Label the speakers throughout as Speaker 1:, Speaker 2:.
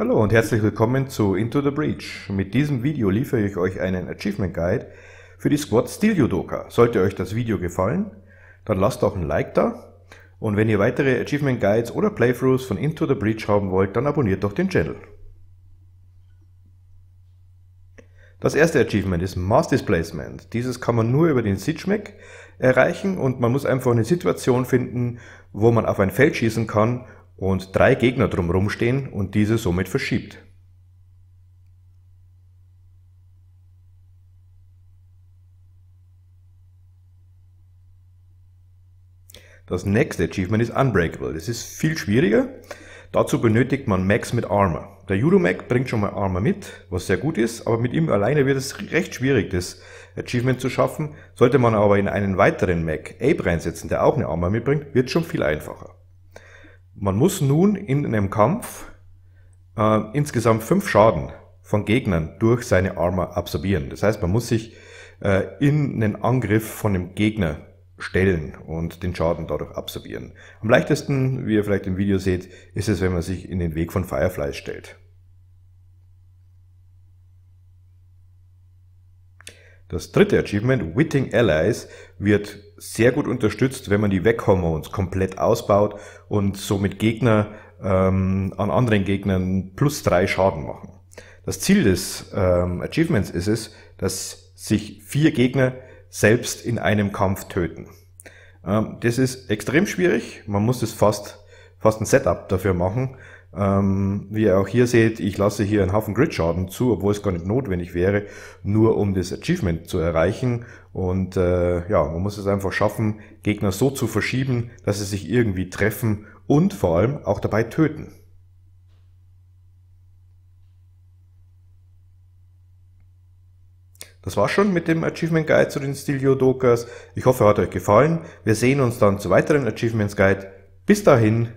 Speaker 1: Hallo und herzlich willkommen zu Into the Breach. Mit diesem Video liefere ich euch einen Achievement Guide für die Squad Steel Judoka. Sollte euch das Video gefallen, dann lasst auch ein Like da. Und wenn ihr weitere Achievement Guides oder Playthroughs von Into the Breach haben wollt, dann abonniert doch den Channel. Das erste Achievement ist Mass Displacement. Dieses kann man nur über den Sitchmec erreichen und man muss einfach eine Situation finden, wo man auf ein Feld schießen kann und drei Gegner drumherum stehen und diese somit verschiebt. Das nächste Achievement ist Unbreakable. Das ist viel schwieriger. Dazu benötigt man Max mit Armor. Der Judo-Mac bringt schon mal Armor mit, was sehr gut ist, aber mit ihm alleine wird es recht schwierig, das Achievement zu schaffen. Sollte man aber in einen weiteren Mac Ape reinsetzen, der auch eine Armor mitbringt, wird es schon viel einfacher. Man muss nun in einem Kampf äh, insgesamt fünf Schaden von Gegnern durch seine Armor absorbieren. Das heißt, man muss sich äh, in einen Angriff von dem Gegner stellen und den Schaden dadurch absorbieren. Am leichtesten, wie ihr vielleicht im Video seht, ist es, wenn man sich in den Weg von Fireflies stellt. Das dritte Achievement, Witting Allies, wird sehr gut unterstützt, wenn man die Weg-Hormones komplett ausbaut und somit Gegner ähm, an anderen Gegnern plus drei Schaden machen. Das Ziel des ähm, Achievements ist es, dass sich vier Gegner selbst in einem Kampf töten. Ähm, das ist extrem schwierig. Man muss es fast, fast ein Setup dafür machen. Ähm, wie ihr auch hier seht, ich lasse hier einen Haufen Grid-Schaden zu, obwohl es gar nicht notwendig wäre, nur um das Achievement zu erreichen. Und äh, ja, man muss es einfach schaffen, Gegner so zu verschieben, dass sie sich irgendwie treffen und vor allem auch dabei töten. Das war schon mit dem Achievement Guide zu den Stilio Dokas. Ich hoffe, er hat euch gefallen. Wir sehen uns dann zu weiteren Achievements Guide. Bis dahin,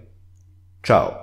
Speaker 1: ciao.